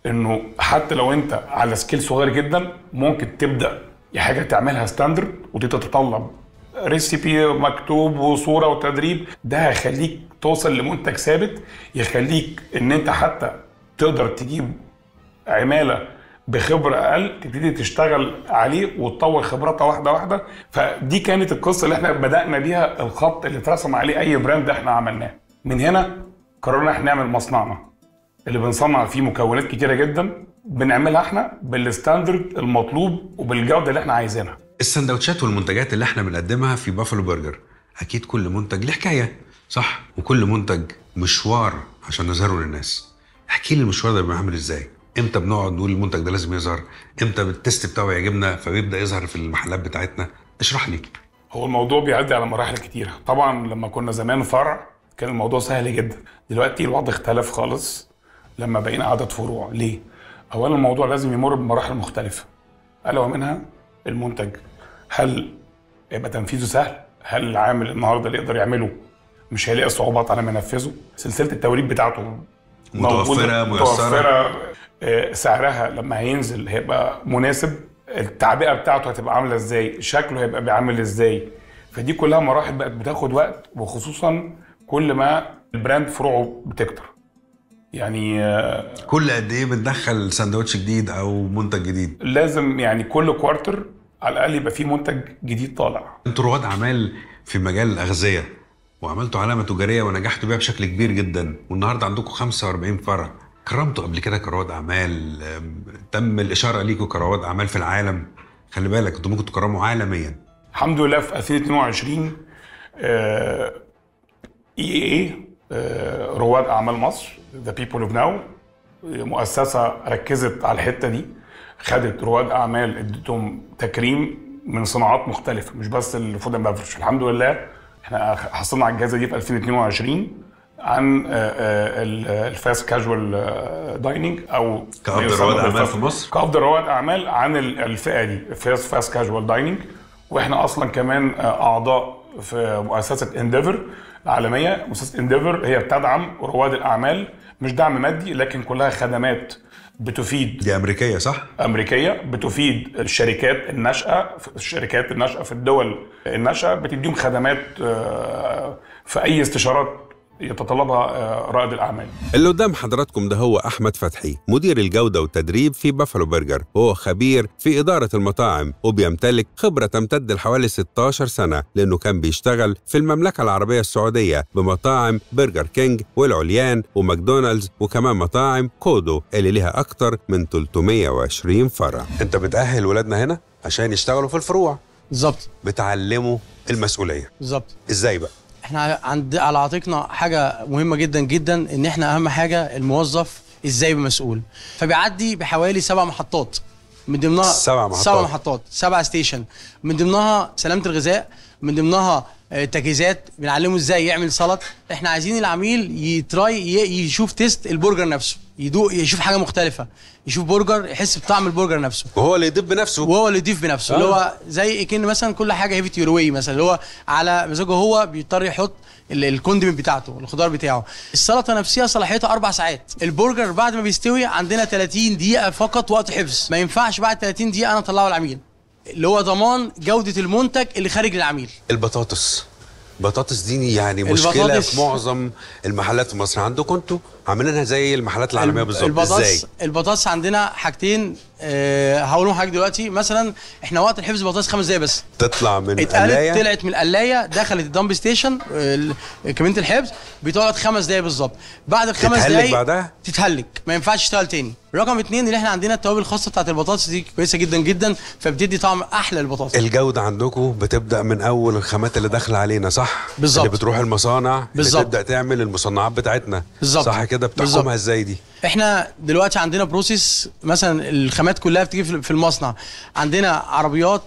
انه حتى لو انت على سكيل صغير جدا ممكن تبدا حاجه تعملها ستاندرد وتتطلب ريسيبي مكتوب وصوره وتدريب ده هيخليك توصل لمنتج ثابت يخليك ان انت حتى تقدر تجيب عماله بخبره اقل تبتدي تشتغل عليه وتطور خبراتها واحده واحده فدي كانت القصه اللي احنا بدانا بيها الخط اللي اترسم عليه اي براند احنا عملناه من هنا قررنا احنا نعمل مصنعنا اللي بنصنع فيه مكونات كتيره جدا بنعملها احنا بالستاندرد المطلوب وبالجوده اللي احنا عايزينها السندوتشات والمنتجات اللي احنا بنقدمها في بافلو برجر اكيد كل منتج له حكايه صح وكل منتج مشوار عشان نظهره للناس احكي لي المشوار ده بيبقى عامل ازاي امتى بنقعد نقول المنتج ده لازم يظهر امتى التست بتاعه يعجبنا فبيبدا يظهر في المحلات بتاعتنا اشرح لي هو الموضوع بيعدي على مراحل كتيرة طبعا لما كنا زمان فرع كان الموضوع سهل جدا دلوقتي الوضع اختلف خالص لما بقينا عدد فروع ليه اولا الموضوع لازم يمر بمراحل مختلفة الا ومنها المنتج هل هيبقى تنفيذه سهل؟ هل العامل النهارده اللي يقدر يعمله مش هيلاقي صعوبات على ما ينفذه؟ سلسله التوريد بتاعته متوفره ميسره آه، سعرها لما هينزل هيبقى مناسب التعبئه بتاعته هتبقى عامله ازاي؟ شكله هيبقى بيعمل ازاي؟ فدي كلها مراحل بقت بتاخد وقت وخصوصا كل ما البراند فروعه بتكتر يعني كل قد ايه بتدخل ساندوتش جديد او منتج جديد لازم يعني كل كوارتر على الاقل يبقى فيه منتج جديد طالع انتوا رواد اعمال في مجال الاغذيه وعملتوا علامه تجاريه ونجحتوا بيها بشكل كبير جدا والنهارده عندكم 45 فرع كرمتوا قبل كده كرواد اعمال تم الاشاره ليكوا كرواد اعمال في العالم خلي بالك انتوا ممكن تكرموا عالميا الحمد لله في 2022 آه، اي اي إيه آه، رواد اعمال مصر ذا بيبول اوف ناو مؤسسه ركزت على الحته دي خدت رواد اعمال اديتهم تكريم من صناعات مختلفه مش بس الفود اند بافرج الحمد لله احنا حصلنا على الجائزه دي في 2022 عن آه، آه، الفاست كاجوال دايننج او كافضل رواد اعمال في مصر كافضل رواد اعمال عن الفئه دي فاست كاجوال دايننج واحنا اصلا كمان اعضاء في مؤسسه انديفر العالميه مؤسسه انديفر هي بتدعم رواد الاعمال مش دعم مادي لكن كلها خدمات بتفيد دي امريكيه صح؟ امريكيه بتفيد الشركات الناشئه الشركات الناشئه في الدول الناشئه بتديهم خدمات آه، في اي استشارات يتطلبها آه، رائد الاعمال. اللي قدام حضراتكم ده هو احمد فتحي مدير الجوده والتدريب في بافلو برجر هو خبير في اداره المطاعم وبيمتلك خبره تمتد لحوالي 16 سنه لانه كان بيشتغل في المملكه العربيه السعوديه بمطاعم برجر كينج والعليان وماكدونالدز وكمان مطاعم كودو اللي لها اكثر من 320 فرع. انت بتاهل ولادنا هنا عشان يشتغلوا في الفروع. بالظبط. بتعلموا المسؤوليه. بالظبط. ازاي بقى؟ احنا عند على عاتقنا حاجه مهمه جدا جدا ان احنا اهم حاجه الموظف ازاي مسؤول فبيعدي بحوالي سبع محطات من ضمنها سبع محطات سبع محطات سبع ستيشن من ضمنها سلامه الغذاء من ضمنها آه، تجهيزات بنعلمه ازاي يعمل سلطه احنا عايزين العميل يتراي يشوف تيست البرجر نفسه يدوق يشوف حاجه مختلفه يشوف برجر يحس بطعم البرجر نفسه وهو اللي يضيف بنفسه وهو اللي يضيف بنفسه آه. اللي هو آه. زي كان مثلا كل حاجه هيفت يور واي مثلا اللي هو على مزاجه هو بيضطر يحط الكوندمنت بتاعته الخضار بتاعه السلطه نفسها صلاحيتها اربع ساعات البرجر بعد ما بيستوي عندنا 30 دقيقه فقط وقت حفظ ما ينفعش بعد 30 دقيقه انا اطلعه العميل اللي هو ضمان جوده المنتج اللي خارج للعميل البطاطس بطاطس ديني يعني مشكله في معظم المحلات في مصر عندكم انتوا عاملينها زي المحلات العالميه بالظبط ازاي البطاطس عندنا حاجتين أه هقول لهم حاجه دلوقتي مثلا احنا وقت الحفظ البطاطس خمس دقايق بس تطلع من القلايه طلعت من القلايه دخلت الدمب ستيشن آه، كمينه الحفظ بتقعد خمس دقايق بالظبط بعد الخمس دقايق تتهلك بعدها تتهلك ما ينفعش تشتغل تاني رقم اثنين اللي احنا عندنا التوابل الخاصه بتاعت البطاطس دي كويسه جدا جدا فبتدي طعم احلى للبطاطس الجوده عندكم بتبدا من اول الخامات اللي داخله علينا صح بالظبط اللي بتروح المصانع بالظبط بتبدا تبدا تعمل المصنعات بتاعتنا بالظبط صح كده بتحكمها ازاي دي احنا دلوقتي عندنا بروسيس مثلا الخامات كلها بتيجي في المصنع عندنا عربيات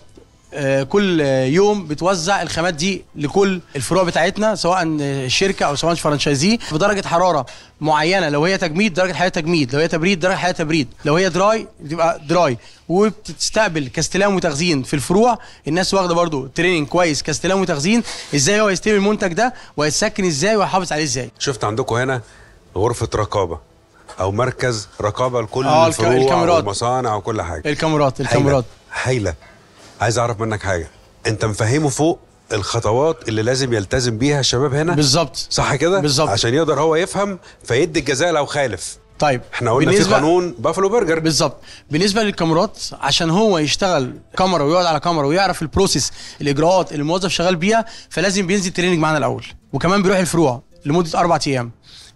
آه، كل يوم بتوزع الخامات دي لكل الفروع بتاعتنا سواء شركه او سواء فرانشايزي بدرجه حراره معينه لو هي تجميد درجه حراره تجميد لو هي تبريد درجه حراره تبريد لو هي دراي بتبقى دراي وبتستقبل كاستلام وتخزين في الفروع الناس واخده برده تريننج كويس كاستلام وتخزين ازاي هو يستلم المنتج ده ويسكن ازاي ويحافظ عليه ازاي شفت عندكم هنا غرفه رقابه او مركز رقابه لكل آه الفروع والمصانع وكل حاجه الكاميرات الكاميرات هايله عايز اعرف منك حاجه انت مفهمه فوق الخطوات اللي لازم يلتزم بيها الشباب هنا بالظبط صح كده بالظبط عشان يقدر هو يفهم فيدي الجزاء لو خالف طيب احنا قلنا في قانون بافلو برجر بالظبط بالنسبه للكاميرات عشان هو يشتغل كاميرا ويقعد على كاميرا ويعرف البروسيس الاجراءات اللي الموظف شغال بيها فلازم بينزل تريننج معانا الاول وكمان بيروح الفروع لمده اربع ايام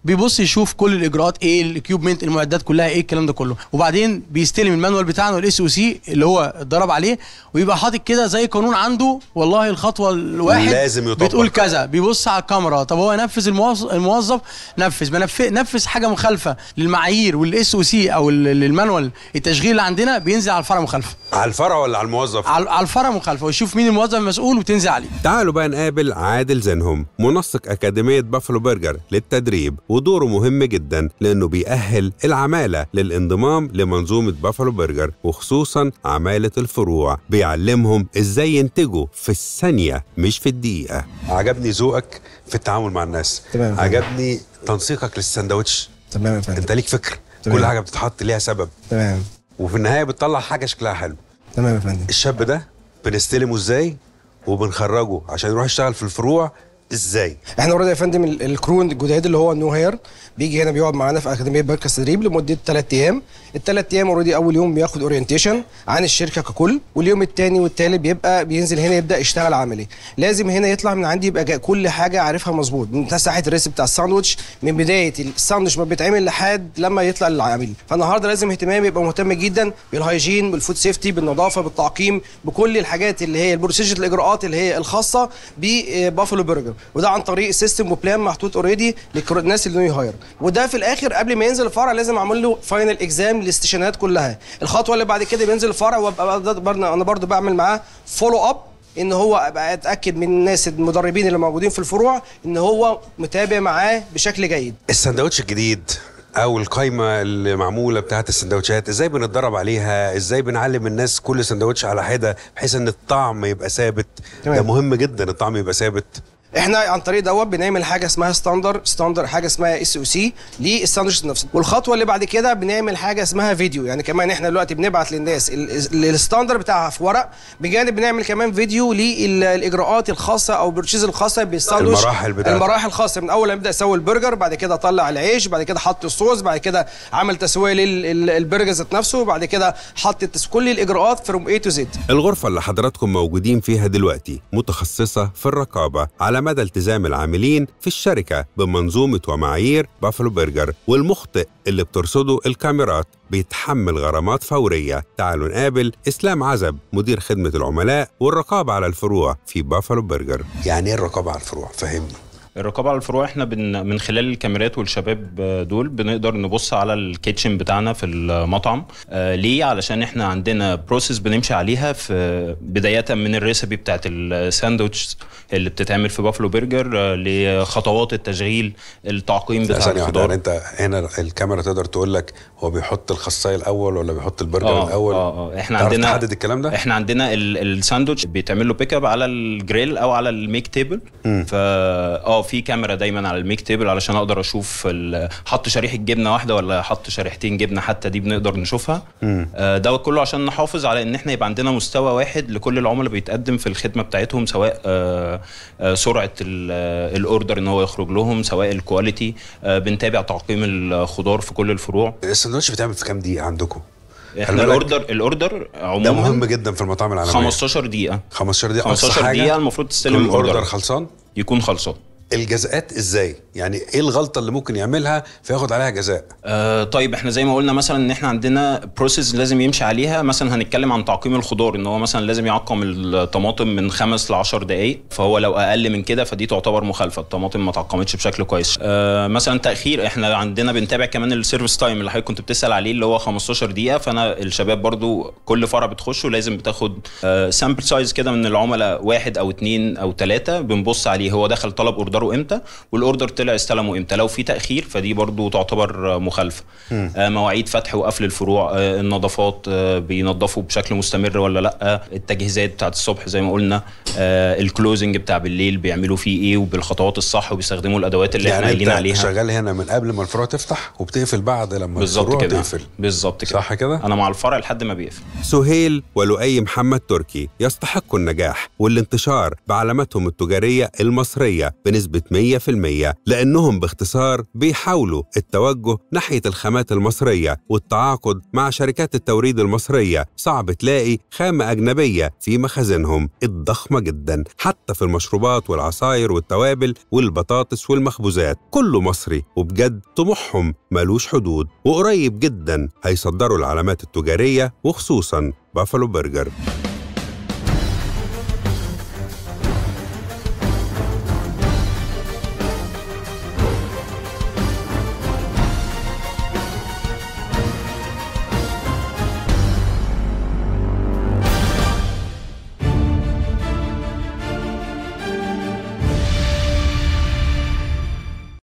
بيبص يشوف كل الاجراءات ايه الاكيوبمنت المعدات كلها ايه الكلام ده كله وبعدين بيستلم المانوال بتاعنا الاس او سي اللي هو اتدرب عليه ويبقى حاطط كده زي قانون عنده والله الخطوه الواحد لازم يطبق بتقول كذا بيبص على الكاميرا طب هو نفذ الموظف نفذ نفذ حاجه مخالفه للمعايير والاس او سي او المانوال التشغيل اللي عندنا بينزل على الفرع مخالفه على الفرع ولا على الموظف على الفرع مخالفه ويشوف مين الموظف المسؤول وتنزل عليه تعالوا بقى نقابل عادل زنهم منسق اكاديميه بافلو برجر للتدريب ودوره مهم جدا لأنه بيأهل العمالة للانضمام لمنظومة بافلو برجر وخصوصا عمالة الفروع بيعلمهم إزاي ينتجوا في الثانية مش في الدقيقة عجبني ذوقك في التعامل مع الناس تمام عجبني تنسيقك للساندوتش تمام يا فندم انت ليك فكر تمام. كل حاجه بتتحط ليها سبب تمام وفي النهايه بتطلع حاجه شكلها حلو تمام يا فندم الشاب ده بنستلمه ازاي وبنخرجه عشان يروح يشتغل في الفروع ازاي؟ احنا اوريدي يا فندم الكرون الجداد اللي هو هير بيجي هنا بيقعد معانا في اكاديميه مركز تدريب لمده ثلاث ايام الثلاث ايام اوريدي اول يوم بياخد اورينتيشن عن الشركه ككل واليوم الثاني والثالث بيبقى بينزل هنا يبدا يشتغل عملي لازم هنا يطلع من عندي يبقى كل حاجه عارفها مظبوط من ساحه الريس بتاع الساندوتش من بدايه الساندوتش ما بيتعمل لحد لما يطلع للعميل فالنهارده لازم اهتمامي يبقى مهتم جدا بالهايجين بالفود سيفتي بالنظافه بالتعقيم بكل الحاجات اللي هي البروسيجر الاجراءات اللي هي الخاصه ببافلو آه، برجر وده عن طريق سيستم وبلان محطوط اوريدي للناس اللي هاير وده في الاخر قبل ما ينزل الفرع لازم اعمل له فاينل اكزام للاستشهادات كلها الخطوه اللي بعد كده بينزل الفرع وابقى انا برضو بعمل معاه فولو اب ان هو ابقى اتاكد من الناس المدربين اللي موجودين في الفروع ان هو متابع معاه بشكل جيد السندوتش الجديد او القايمه اللي معموله بتاعه السندوتشات ازاي بنتدرب عليها ازاي بنعلم الناس كل سندوتش على حده بحيث ان الطعم يبقى ثابت ده مهم جدا الطعم يبقى ثابت احنا عن طريق دوت بنعمل حاجه اسمها ستاندر ستاندر حاجه اسمها اس او سي للستاندرز نفسه والخطوه اللي بعد كده بنعمل حاجه اسمها فيديو يعني كمان احنا دلوقتي بنبعت للناس الستاندر بتاعها في ورق بجانب بنعمل كمان فيديو للاجراءات الخاصه او البرتشيز الخاصه بالساندوتش المراحل بتاعت. المراحل الخاصه من اول ما يبدا يسوي البرجر بعد كده طلع العيش بعد كده حط الصوص بعد كده عمل تسويه للبرجر ذات نفسه بعد كده حط كل الاجراءات فروم اي تو زد الغرفه اللي حضراتكم موجودين فيها دلوقتي متخصصه في الرقابه على على مدى التزام العاملين في الشركة بمنظومة ومعايير بافلو برجر والمخطئ اللي بترصده الكاميرات بيتحمل غرامات فورية تعالوا نقابل إسلام عزب مدير خدمة العملاء والرقابة على الفروع في بافلو برجر يعني إيه الرقابة على الفروع فهمني الرقابه على الفروع احنا من خلال الكاميرات والشباب دول بنقدر نبص على الكيتشن بتاعنا في المطعم آه، ليه علشان احنا عندنا بروسيس بنمشي عليها في بدايه من الريسبي بتاعت الساندوتش اللي بتتعمل في بافلو آه، برجر لخطوات التشغيل التعقيم بتاع الخضار يعني انت هنا الكاميرا تقدر تقول لك هو بيحط الخصايه الاول ولا بيحط البرجر آه الاول اه اه احنا عندنا تحدد الكلام ده احنا عندنا الساندوتش بيتعمل له بيك اب على الجريل او على الميك تيبل فا اه في كاميرا دايما على الميك تيبل علشان اقدر اشوف حط شريحه جبنه واحده ولا حط شريحتين جبنه حتى دي بنقدر نشوفها آه ده كله عشان نحافظ على ان احنا يبقى عندنا مستوى واحد لكل العملاء بيتقدم في الخدمه بتاعتهم سواء آه سرعه الاوردر ان هو يخرج لهم سواء الكواليتي آه، بنتابع تعقيم الخضار في كل الفروع السندوتش بتعمل في كام دقيقه عندكم احنا الاوردر الاوردر عموما ده مهم جدا في المطاعم العالميه 15 دقيقه 15 دقيقه 15 دقيقه المفروض تستلم الاوردر خلصان يكون خلصان الجزاءات ازاي يعني ايه الغلطه اللي ممكن يعملها فياخد عليها جزاء آه طيب احنا زي ما قلنا مثلا ان احنا عندنا بروسيس لازم يمشي عليها مثلا هنتكلم عن تعقيم الخضار ان هو مثلا لازم يعقم الطماطم من خمس ل 10 دقائق فهو لو اقل من كده فدي تعتبر مخالفه الطماطم ما تعقمتش بشكل كويس آه مثلا تاخير احنا عندنا بنتابع كمان السيرفيس تايم اللي حضرتك كنت بتسال عليه اللي هو 15 دقيقه فانا الشباب برضو كل فرع بتخشه لازم بتاخد سامبل آه، سايز كده من العملاء واحد او اثنين او ثلاثه بنبص عليه هو دخل طلب اوردر اختاروا امتى والاوردر طلع استلمه امتى لو في تاخير فدي برضو تعتبر مخالفه آه، مواعيد فتح وقفل الفروع آه، النظافات آه، بينظفوا بشكل مستمر ولا لا التجهيزات بتاعت الصبح زي ما قلنا الكلوزنج بتاع بالليل بيعملوا فيه ايه وبالخطوات الصح وبيستخدموا الادوات اللي يعني احنا قايلين عليها شغال هنا من قبل ما الفروع تفتح وبتقفل بعد لما الفروع كده. تقفل بالظبط كده صح كده انا مع الفرع لحد ما بيقفل سهيل ولؤي محمد تركي يستحقوا النجاح والانتشار بعلامتهم التجاريه المصريه بنسبه بنسبة 100% لأنهم باختصار بيحاولوا التوجه ناحية الخامات المصرية والتعاقد مع شركات التوريد المصرية صعب تلاقي خامة أجنبية في مخازنهم الضخمة جدا حتى في المشروبات والعصاير والتوابل والبطاطس والمخبوزات كله مصري وبجد طموحهم ملوش حدود وقريب جدا هيصدروا العلامات التجارية وخصوصا بافلو برجر